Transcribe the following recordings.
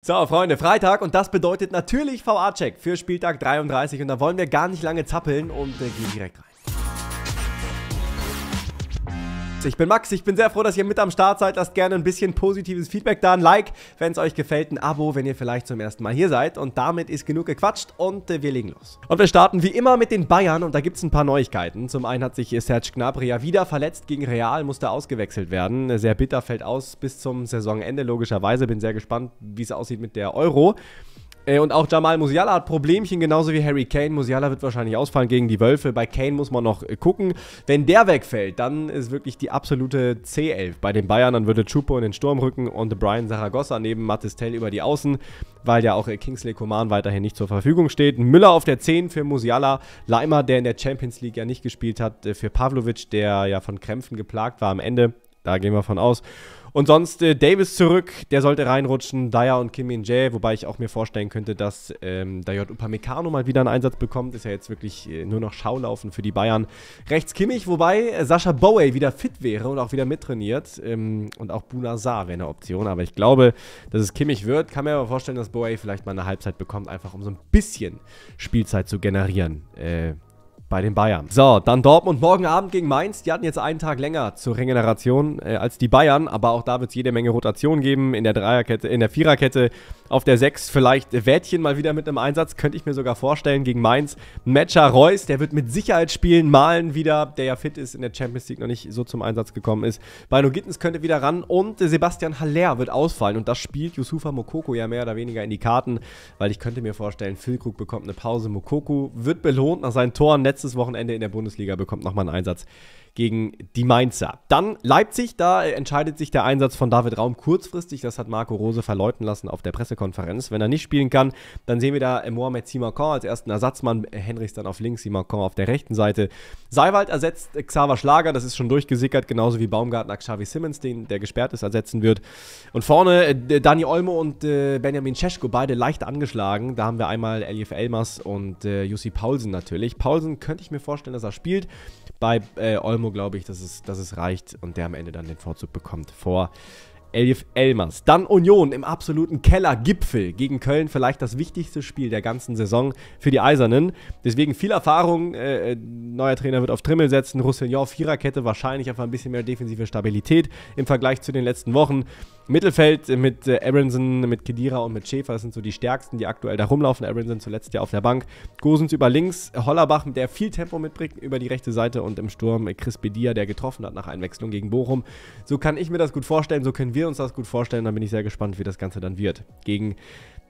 So, Freunde, Freitag und das bedeutet natürlich VA-Check für Spieltag 33 und da wollen wir gar nicht lange zappeln und äh, gehen direkt rein. Ich bin Max, ich bin sehr froh, dass ihr mit am Start seid. Lasst gerne ein bisschen positives Feedback da, ein Like, wenn es euch gefällt, ein Abo, wenn ihr vielleicht zum ersten Mal hier seid. Und damit ist genug gequatscht und äh, wir legen los. Und wir starten wie immer mit den Bayern und da gibt es ein paar Neuigkeiten. Zum einen hat sich Serge Gnabry ja wieder verletzt gegen Real, musste ausgewechselt werden. Sehr bitter, fällt aus bis zum Saisonende logischerweise. Bin sehr gespannt, wie es aussieht mit der Euro. Äh, und auch Jamal Musiala hat Problemchen, genauso wie Harry Kane. Musiala wird wahrscheinlich ausfallen gegen die Wölfe. Bei Kane muss man noch äh, gucken. Wenn der wegfällt, dann ist wirklich die absolute C11 bei den Bayern. Dann würde Chupo in den Sturm rücken und Brian Saragossa neben Mattistell über die Außen, weil ja auch äh, Kingsley Coman weiterhin nicht zur Verfügung steht. Müller auf der 10 für Musiala. Leimer, der in der Champions League ja nicht gespielt hat, für Pavlovic, der ja von Krämpfen geplagt war am Ende. Da gehen wir von aus. Und sonst äh, Davis zurück, der sollte reinrutschen, Daya und Kim In Jae, wobei ich auch mir vorstellen könnte, dass ähm, Dayot Upamecano mal wieder einen Einsatz bekommt. Ist ja jetzt wirklich äh, nur noch Schaulaufen für die Bayern. Rechts Kimmich, wobei äh, Sascha Bowie wieder fit wäre und auch wieder mittrainiert. Ähm, und auch Buna Bunazar wäre eine Option. Aber ich glaube, dass es Kimmich wird. Kann mir aber vorstellen, dass Bowie vielleicht mal eine Halbzeit bekommt, einfach um so ein bisschen Spielzeit zu generieren. Äh, bei den Bayern. So, dann Dortmund morgen Abend gegen Mainz. Die hatten jetzt einen Tag länger zur Regeneration äh, als die Bayern, aber auch da wird es jede Menge Rotation geben in der Dreierkette, in der Viererkette, auf der Sechs vielleicht Wädchen mal wieder mit einem Einsatz, könnte ich mir sogar vorstellen gegen Mainz. Matcher Reus, der wird mit Sicherheit spielen, Malen wieder, der ja fit ist in der Champions League noch nicht so zum Einsatz gekommen ist. Bino Gittens könnte wieder ran und Sebastian Haller wird ausfallen und das spielt Yusufa Mokoko ja mehr oder weniger in die Karten, weil ich könnte mir vorstellen, Phil Krug bekommt eine Pause, Mokoko wird belohnt nach seinen Toren. Netz letztes Wochenende in der Bundesliga bekommt nochmal einen Einsatz gegen die Mainzer. Dann Leipzig, da entscheidet sich der Einsatz von David Raum kurzfristig. Das hat Marco Rose verläuten lassen auf der Pressekonferenz. Wenn er nicht spielen kann, dann sehen wir da Mohamed Simakon als ersten Ersatzmann, Henrichs dann auf links, Simakon auf der rechten Seite. Seiwald ersetzt Xaver Schlager, das ist schon durchgesickert, genauso wie Baumgartner Xavi Simmons, den der gesperrt ist, ersetzen wird. Und vorne äh, Dani Olmo und äh, Benjamin Cesko, beide leicht angeschlagen. Da haben wir einmal Elif Elmas und äh, Jussi Paulsen natürlich. Paulsen könnte ich mir vorstellen, dass er spielt. Bei äh, Olmo glaube ich, dass es, dass es reicht und der am Ende dann den Vorzug bekommt vor Elif Elmers. Dann Union im absoluten Kellergipfel gegen Köln, vielleicht das wichtigste Spiel der ganzen Saison für die Eisernen. Deswegen viel Erfahrung. Äh, äh neuer Trainer wird auf Trimmel setzen. Roussillon, Viererkette, wahrscheinlich einfach ein bisschen mehr defensive Stabilität im Vergleich zu den letzten Wochen. Mittelfeld mit äh, Aronson, mit Kedira und mit Schäfer, das sind so die stärksten, die aktuell da rumlaufen. Aronson zuletzt ja auf der Bank. Gosens über links, Hollerbach, der viel Tempo mitbringt, über die rechte Seite und im Sturm Chris Bedia, der getroffen hat nach Einwechslung gegen Bochum. So kann ich mir das gut vorstellen, so können wir wir uns das gut vorstellen, dann bin ich sehr gespannt, wie das Ganze dann wird. Gegen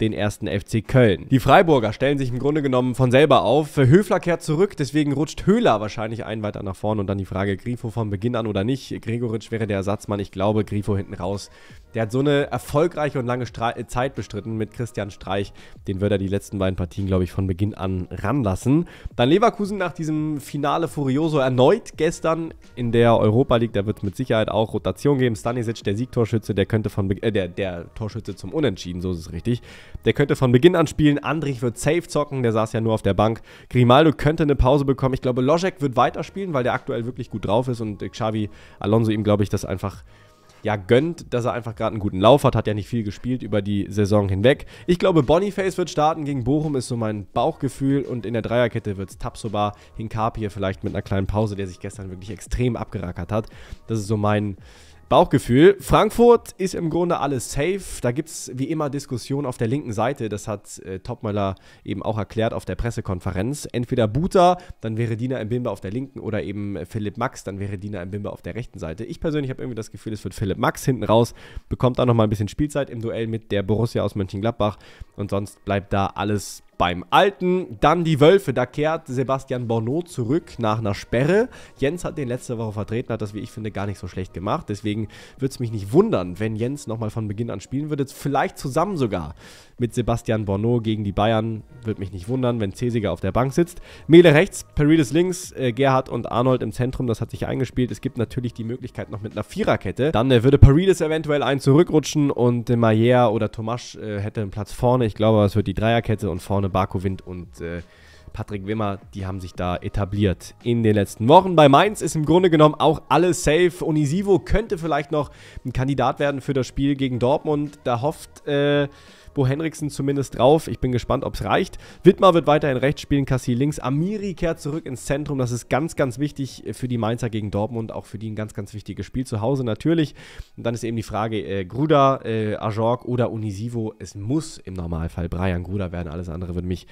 den ersten FC Köln. Die Freiburger stellen sich im Grunde genommen von selber auf. Höfler kehrt zurück, deswegen rutscht Höhler wahrscheinlich einen weiter nach vorne und dann die Frage, Grifo von Beginn an oder nicht. Gregoritsch wäre der Ersatzmann. Ich glaube, Grifo hinten raus der hat so eine erfolgreiche und lange Stra äh, Zeit bestritten mit Christian Streich. Den wird er die letzten beiden Partien, glaube ich, von Beginn an ranlassen. Dann Leverkusen nach diesem Finale Furioso erneut gestern in der Europa League. Da wird es mit Sicherheit auch Rotation geben. Stanisic, der Siegtorschütze, der könnte von Be äh, der, der Torschütze zum Unentschieden, so ist es richtig. Der könnte von Beginn an spielen. Andrich wird safe zocken, der saß ja nur auf der Bank. Grimaldo könnte eine Pause bekommen. Ich glaube, Lojek wird weiterspielen, weil der aktuell wirklich gut drauf ist und Xavi Alonso ihm, glaube ich, das einfach ja gönnt, dass er einfach gerade einen guten Lauf hat, hat ja nicht viel gespielt über die Saison hinweg. Ich glaube, Boniface wird starten gegen Bochum, ist so mein Bauchgefühl und in der Dreierkette wird es Tapsoba, hier vielleicht mit einer kleinen Pause, der sich gestern wirklich extrem abgerackert hat. Das ist so mein Bauchgefühl. Frankfurt ist im Grunde alles safe. Da gibt es wie immer Diskussionen auf der linken Seite. Das hat äh, Topmöller eben auch erklärt auf der Pressekonferenz. Entweder Buta, dann wäre Dina im Mbimbe auf der linken oder eben äh, Philipp Max, dann wäre Dina im Mbimbe auf der rechten Seite. Ich persönlich habe irgendwie das Gefühl, es wird Philipp Max hinten raus, bekommt da nochmal ein bisschen Spielzeit im Duell mit der Borussia aus Mönchengladbach und sonst bleibt da alles beim Alten. Dann die Wölfe, da kehrt Sebastian Borneau zurück nach einer Sperre. Jens hat den letzte Woche vertreten, hat das, wie ich finde, gar nicht so schlecht gemacht. Deswegen würde es mich nicht wundern, wenn Jens nochmal von Beginn an spielen würde. Vielleicht zusammen sogar mit Sebastian Borneau gegen die Bayern. Würde mich nicht wundern, wenn Cesiger auf der Bank sitzt. Mele rechts, Perides links, äh, Gerhard und Arnold im Zentrum, das hat sich eingespielt. Es gibt natürlich die Möglichkeit noch mit einer Viererkette. Dann äh, würde Perides eventuell einen zurückrutschen und äh, Maier oder Tomasch äh, hätte einen Platz vorne. Ich glaube, es wird die Dreierkette und vorne Simone Barkowind und äh, Patrick Wimmer, die haben sich da etabliert in den letzten Wochen. Bei Mainz ist im Grunde genommen auch alles safe. Onisivo könnte vielleicht noch ein Kandidat werden für das Spiel gegen Dortmund. Da hofft äh, Bo Henriksen zumindest drauf. Ich bin gespannt, ob es reicht. Wittmar wird weiterhin rechts spielen, Kassi links. Amiri kehrt zurück ins Zentrum. Das ist ganz, ganz wichtig für die Mainzer gegen Dortmund. Auch für die ein ganz, ganz wichtiges Spiel zu Hause natürlich. Und dann ist eben die Frage, äh, Gruda, äh, Ajork oder Unisivo. Es muss im Normalfall Brian Gruda werden. Alles andere würde mich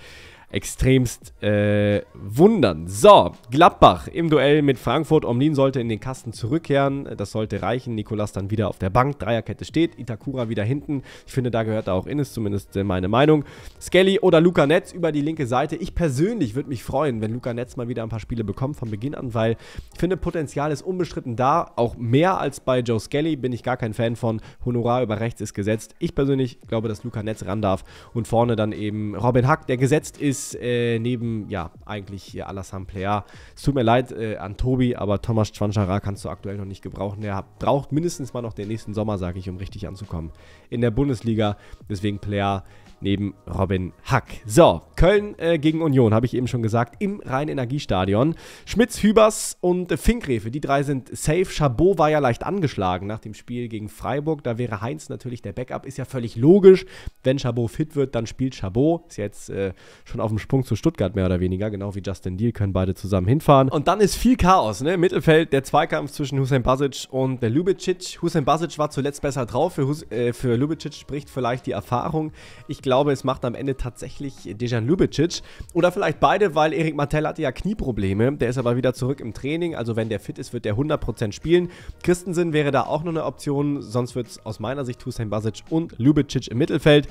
extremst äh, wundern. So, Gladbach im Duell mit Frankfurt. Omlin sollte in den Kasten zurückkehren. Das sollte reichen. Nikolas dann wieder auf der Bank. Dreierkette steht. Itakura wieder hinten. Ich finde, da gehört er auch in ist zumindest äh, meine Meinung. Skelly oder Luca Netz über die linke Seite. Ich persönlich würde mich freuen, wenn Luca Netz mal wieder ein paar Spiele bekommt von Beginn an, weil ich finde, Potenzial ist unbestritten da. Auch mehr als bei Joe Skelly bin ich gar kein Fan von. Honorar über rechts ist gesetzt. Ich persönlich glaube, dass Luca Netz ran darf. Und vorne dann eben Robin Hack, der gesetzt ist, äh, neben, ja, eigentlich hier Alassane Player. Es tut mir leid äh, an Tobi, aber Thomas Chwanchara kannst du aktuell noch nicht gebrauchen. Der braucht mindestens mal noch den nächsten Sommer, sage ich, um richtig anzukommen in der Bundesliga. Deswegen player neben Robin Hack. So, Köln äh, gegen Union, habe ich eben schon gesagt, im Rhein-Energiestadion. Schmitz, Hübers und äh, Finkrefe, die drei sind safe. Chabot war ja leicht angeschlagen nach dem Spiel gegen Freiburg. Da wäre Heinz natürlich der Backup. Ist ja völlig logisch. Wenn Chabot fit wird, dann spielt Chabot. Ist jetzt äh, schon auf dem Sprung zu Stuttgart mehr oder weniger. Genau wie Justin Deal können beide zusammen hinfahren. Und dann ist viel Chaos. Ne? Mittelfeld der Zweikampf zwischen Hussein Basic und der Lubicic. Hussein Basic war zuletzt besser drauf. Für, Hus äh, für Lubicic spricht vielleicht die Erfahrung. Ich glaube, glaube, es macht am Ende tatsächlich Dejan Lubicic. Oder vielleicht beide, weil Erik Martell hatte ja Knieprobleme. Der ist aber wieder zurück im Training. Also wenn der fit ist, wird der 100% spielen. Christensen wäre da auch noch eine Option. Sonst wird es aus meiner Sicht Hussein Basic und Lubicic im Mittelfeld.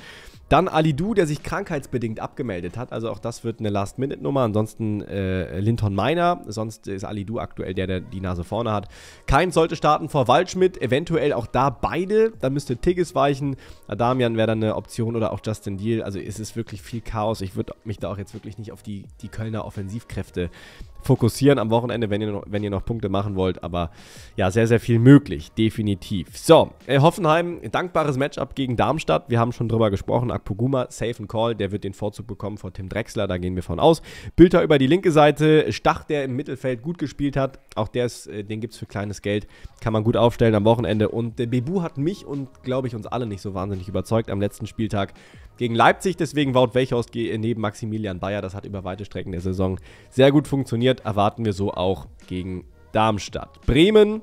Dann Alidu, der sich krankheitsbedingt abgemeldet hat. Also auch das wird eine Last-Minute-Nummer. Ansonsten äh, Linton Miner. Sonst ist Alidu aktuell der, der die Nase vorne hat. Kein sollte starten vor Waldschmidt. Eventuell auch da beide. Dann müsste Tigges weichen. Adamian wäre dann eine Option oder auch Justin Deal. Also es ist wirklich viel Chaos. Ich würde mich da auch jetzt wirklich nicht auf die, die Kölner Offensivkräfte fokussieren am Wochenende, wenn ihr, noch, wenn ihr noch Punkte machen wollt. Aber ja, sehr, sehr viel möglich, definitiv. So, äh, Hoffenheim, dankbares Matchup gegen Darmstadt. Wir haben schon drüber gesprochen. Akpoguma, safe and call, der wird den Vorzug bekommen vor Tim Drexler, da gehen wir von aus. Bilder über die linke Seite, Stach, der im Mittelfeld gut gespielt hat. Auch der ist, äh, den gibt es für kleines Geld, kann man gut aufstellen am Wochenende. Und äh, Bebu hat mich und, glaube ich, uns alle nicht so wahnsinnig überzeugt am letzten Spieltag gegen Leipzig. Deswegen Wout Welchhaus neben Maximilian Bayer. Das hat über weite Strecken der Saison sehr gut funktioniert. Erwarten wir so auch gegen Darmstadt. Bremen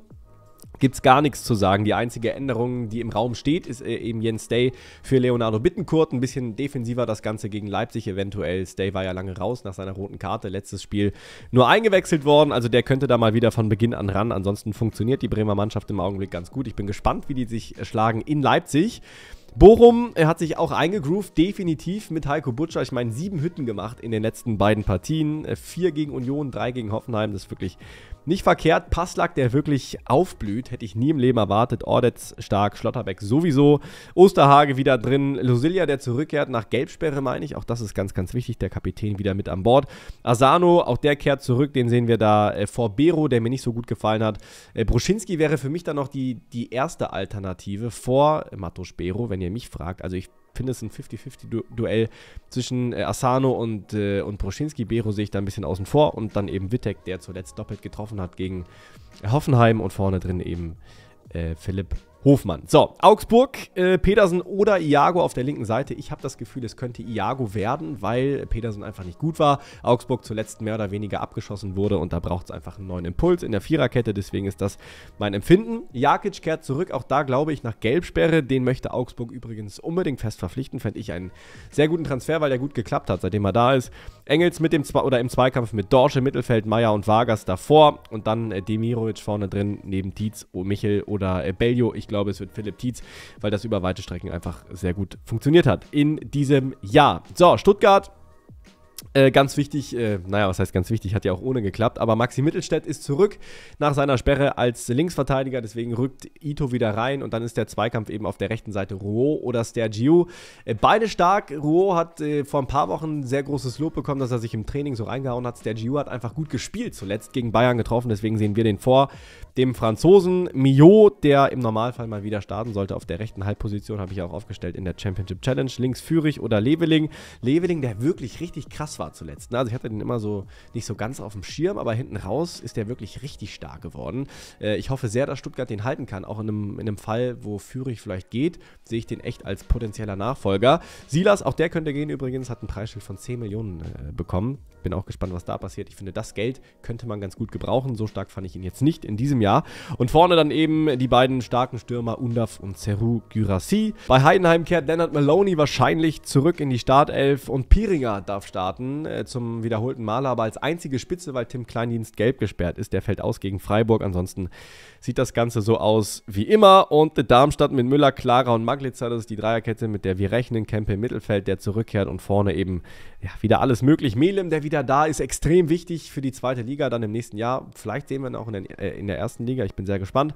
gibt es gar nichts zu sagen. Die einzige Änderung, die im Raum steht, ist äh, eben Jens Day für Leonardo Bittencourt. Ein bisschen defensiver das Ganze gegen Leipzig eventuell. Stay war ja lange raus nach seiner roten Karte. Letztes Spiel nur eingewechselt worden. Also der könnte da mal wieder von Beginn an ran. Ansonsten funktioniert die Bremer Mannschaft im Augenblick ganz gut. Ich bin gespannt, wie die sich äh, schlagen in Leipzig. Bochum, er hat sich auch eingegroovt, definitiv mit Heiko Butcher. Ich meine, sieben Hütten gemacht in den letzten beiden Partien. Äh, vier gegen Union, drei gegen Hoffenheim. Das ist wirklich nicht verkehrt, Passlack, der wirklich aufblüht, hätte ich nie im Leben erwartet. Ordetz stark, Schlotterbeck sowieso, Osterhage wieder drin, Lusilia, der zurückkehrt nach Gelbsperre, meine ich. Auch das ist ganz, ganz wichtig, der Kapitän wieder mit an Bord. Asano, auch der kehrt zurück, den sehen wir da äh, vor Bero, der mir nicht so gut gefallen hat. Äh, Bruschinski wäre für mich dann noch die, die erste Alternative vor Matos Bero, wenn ihr mich fragt. Also ich finde es ein 50-50-Duell zwischen äh, Asano und, äh, und Proschinski. Bero sehe ich da ein bisschen außen vor und dann eben Wittek, der zuletzt doppelt getroffen hat gegen Hoffenheim und vorne drin eben äh, Philipp Hofmann. So, Augsburg, äh, Pedersen oder Iago auf der linken Seite. Ich habe das Gefühl, es könnte Iago werden, weil Pedersen einfach nicht gut war. Augsburg zuletzt mehr oder weniger abgeschossen wurde und da braucht es einfach einen neuen Impuls in der Viererkette. Deswegen ist das mein Empfinden. Jakic kehrt zurück. Auch da glaube ich nach Gelbsperre. Den möchte Augsburg übrigens unbedingt fest verpflichten. Fände ich einen sehr guten Transfer, weil der gut geklappt hat, seitdem er da ist. Engels mit dem oder im Zweikampf mit Dorsche, Mittelfeld, Meier und Vargas davor und dann äh, Demirovic vorne drin neben Dietz, Michel oder äh, Bellio. Ich glaube, es wird Philipp Tietz, weil das über weite Strecken einfach sehr gut funktioniert hat in diesem Jahr. So, Stuttgart äh, ganz wichtig, äh, naja, was heißt ganz wichtig, hat ja auch ohne geklappt, aber Maxi Mittelstädt ist zurück nach seiner Sperre als Linksverteidiger, deswegen rückt Ito wieder rein und dann ist der Zweikampf eben auf der rechten Seite Rouault oder Stergiu. Äh, beide stark, Rouault hat äh, vor ein paar Wochen sehr großes Lob bekommen, dass er sich im Training so reingehauen hat. Stergiu hat einfach gut gespielt, zuletzt gegen Bayern getroffen, deswegen sehen wir den vor. Dem Franzosen Mio, der im Normalfall mal wieder starten sollte auf der rechten Halbposition, habe ich auch aufgestellt in der Championship Challenge. Links Führig oder Leveling. Leveling, der wirklich richtig krass war war zuletzt. Ne? Also ich hatte den immer so nicht so ganz auf dem Schirm, aber hinten raus ist der wirklich richtig stark geworden. Äh, ich hoffe sehr, dass Stuttgart den halten kann. Auch in einem, in einem Fall, wo Führig vielleicht geht, sehe ich den echt als potenzieller Nachfolger. Silas, auch der könnte gehen übrigens, hat ein Preisschild von 10 Millionen äh, bekommen. Bin auch gespannt, was da passiert. Ich finde, das Geld könnte man ganz gut gebrauchen. So stark fand ich ihn jetzt nicht in diesem Jahr. Und vorne dann eben die beiden starken Stürmer Undav und Ceru Gyrassi. Bei Heidenheim kehrt Leonard Maloney wahrscheinlich zurück in die Startelf und Piringer darf starten äh, zum wiederholten Maler, aber als einzige Spitze, weil Tim Kleindienst gelb gesperrt ist. Der fällt aus gegen Freiburg. Ansonsten sieht das Ganze so aus wie immer. Und Darmstadt mit Müller, Clara und Maglitzer, das ist die Dreierkette, mit der wir rechnen. Kempe im Mittelfeld, der zurückkehrt und vorne eben ja, wieder alles möglich. Melem, der wieder da ist, extrem wichtig für die zweite Liga dann im nächsten Jahr. Vielleicht sehen wir ihn auch in der, äh, in der ersten Liga. Ich bin sehr gespannt.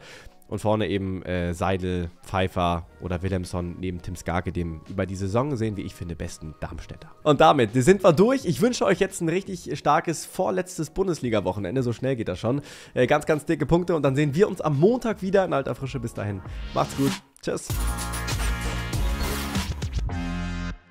Und vorne eben äh, Seidel, Pfeiffer oder Willemsson neben Tim Skarke, dem über die Saison sehen, wie ich finde, besten Darmstädter. Und damit sind wir durch. Ich wünsche euch jetzt ein richtig starkes vorletztes Bundesliga-Wochenende. So schnell geht das schon. Äh, ganz, ganz dicke Punkte. Und dann sehen wir uns am Montag wieder in alter Frische. Bis dahin. Macht's gut. Tschüss.